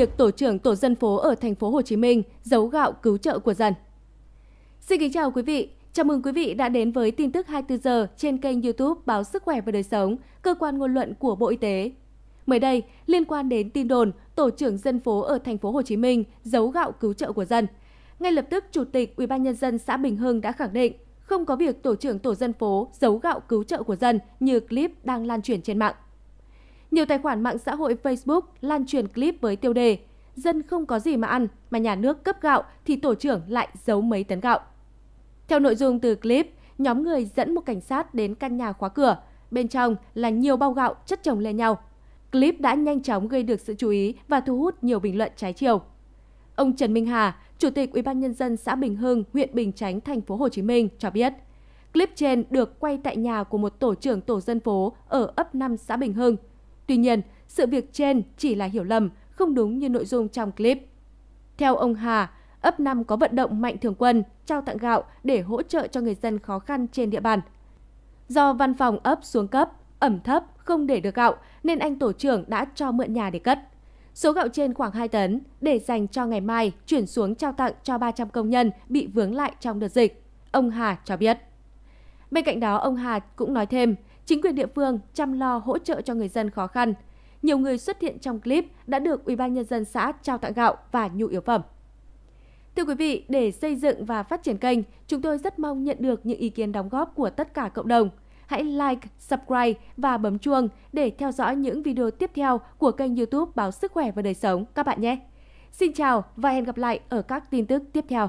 việc tổ trưởng tổ dân phố ở thành phố Hồ Chí Minh giấu gạo cứu trợ của dân. Xin kính chào quý vị, chào mừng quý vị đã đến với tin tức 24 giờ trên kênh YouTube báo Sức khỏe và đời sống, cơ quan ngôn luận của Bộ Y tế. Mới đây, liên quan đến tin đồn tổ trưởng dân phố ở thành phố Hồ Chí Minh giấu gạo cứu trợ của dân, ngay lập tức chủ tịch UBND xã Bình Hưng đã khẳng định không có việc tổ trưởng tổ dân phố giấu gạo cứu trợ của dân như clip đang lan truyền trên mạng. Nhiều tài khoản mạng xã hội Facebook lan truyền clip với tiêu đề Dân không có gì mà ăn mà nhà nước cấp gạo thì tổ trưởng lại giấu mấy tấn gạo. Theo nội dung từ clip, nhóm người dẫn một cảnh sát đến căn nhà khóa cửa. Bên trong là nhiều bao gạo chất chồng lên nhau. Clip đã nhanh chóng gây được sự chú ý và thu hút nhiều bình luận trái chiều. Ông Trần Minh Hà, Chủ tịch UBND xã Bình Hưng, huyện Bình Chánh, thành phố Hồ Chí Minh cho biết, clip trên được quay tại nhà của một tổ trưởng tổ dân phố ở ấp 5 xã Bình Hưng Tuy nhiên, sự việc trên chỉ là hiểu lầm, không đúng như nội dung trong clip. Theo ông Hà, ấp 5 có vận động mạnh thường quân trao tặng gạo để hỗ trợ cho người dân khó khăn trên địa bàn. Do văn phòng ấp xuống cấp, ẩm thấp, không để được gạo nên anh tổ trưởng đã cho mượn nhà để cất. Số gạo trên khoảng 2 tấn để dành cho ngày mai chuyển xuống trao tặng cho 300 công nhân bị vướng lại trong đợt dịch, ông Hà cho biết. Bên cạnh đó, ông Hà cũng nói thêm, Chính quyền địa phương chăm lo hỗ trợ cho người dân khó khăn. Nhiều người xuất hiện trong clip đã được Ủy ban Nhân dân xã trao tặng gạo và nhu yếu phẩm. Thưa quý vị, để xây dựng và phát triển kênh, chúng tôi rất mong nhận được những ý kiến đóng góp của tất cả cộng đồng. Hãy like, subscribe và bấm chuông để theo dõi những video tiếp theo của kênh youtube Báo Sức Khỏe và Đời Sống các bạn nhé. Xin chào và hẹn gặp lại ở các tin tức tiếp theo.